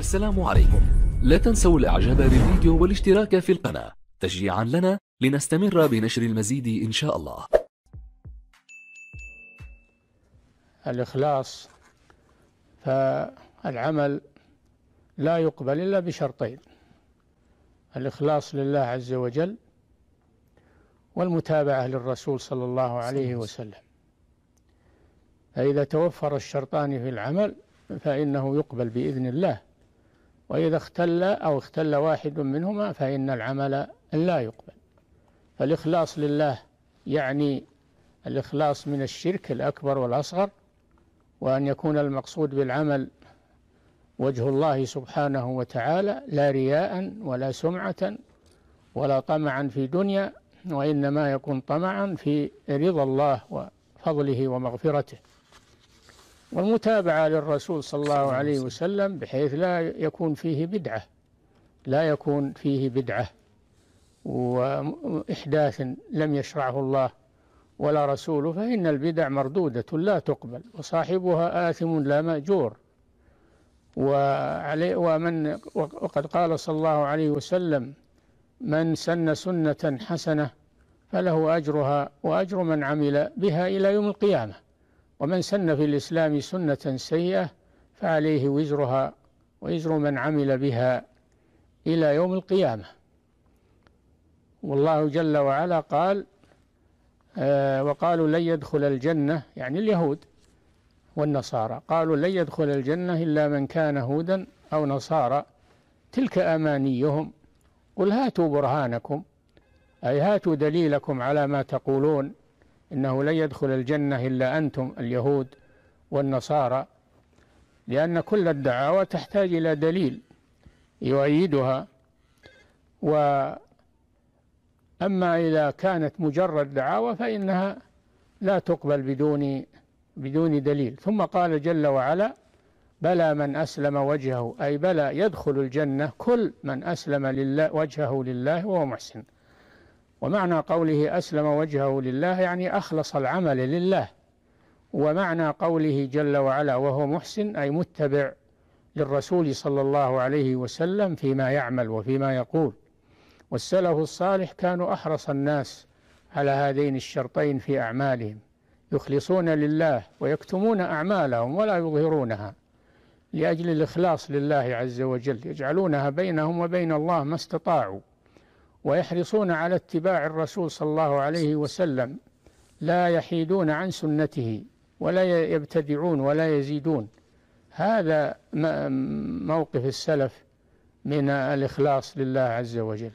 السلام عليكم لا تنسوا الاعجاب بالفيديو والاشتراك في القناة تشجيعا لنا لنستمر بنشر المزيد إن شاء الله الإخلاص فالعمل لا يقبل إلا بشرطين الإخلاص لله عز وجل والمتابعة للرسول صلى الله عليه وسلم فإذا توفر الشرطان في العمل فإنه يقبل بإذن الله وإذا اختل أو اختل واحد منهما فإن العمل لا يقبل فالإخلاص لله يعني الإخلاص من الشرك الأكبر والأصغر وأن يكون المقصود بالعمل وجه الله سبحانه وتعالى لا رياء ولا سمعة ولا طمعا في دنيا وإنما يكون طمعا في رضا الله وفضله ومغفرته والمتابعة للرسول صلى الله عليه وسلم بحيث لا يكون فيه بدعة لا يكون فيه بدعة وإحداث لم يشرعه الله ولا رسوله فإن البدع مردودة لا تقبل وصاحبها آثم لا مأجور وعلي ومن وقد قال صلى الله عليه وسلم من سن سنة حسنة فله أجرها وأجر من عمل بها إلى يوم القيامة ومن سن في الإسلام سنة سيئة فعليه وزرها وزر من عمل بها إلى يوم القيامة والله جل وعلا قال آه وقالوا لن يدخل الجنة يعني اليهود والنصارى قالوا لن يدخل الجنة إلا من كان هودا أو نصارى تلك أمانيهم قل هاتوا برهانكم أي هاتوا دليلكم على ما تقولون إنه لن يدخل الجنة إلا أنتم اليهود والنصارى لأن كل الدعاوى تحتاج إلى دليل يؤيدها و اما إذا كانت مجرد دعاوى فإنها لا تقبل بدون بدون دليل ثم قال جل وعلا بلى من أسلم وجهه أي بلى يدخل الجنة كل من أسلم لله وجهه لله وهو محسن ومعنى قوله أسلم وجهه لله يعني أخلص العمل لله ومعنى قوله جل وعلا وهو محسن أي متبع للرسول صلى الله عليه وسلم فيما يعمل وفيما يقول والسلف الصالح كانوا أحرص الناس على هذين الشرطين في أعمالهم يخلصون لله ويكتمون أعمالهم ولا يظهرونها لأجل الإخلاص لله عز وجل يجعلونها بينهم وبين الله ما استطاعوا ويحرصون على اتباع الرسول صلى الله عليه وسلم لا يحيدون عن سنته ولا يبتدعون ولا يزيدون هذا موقف السلف من الإخلاص لله عز وجل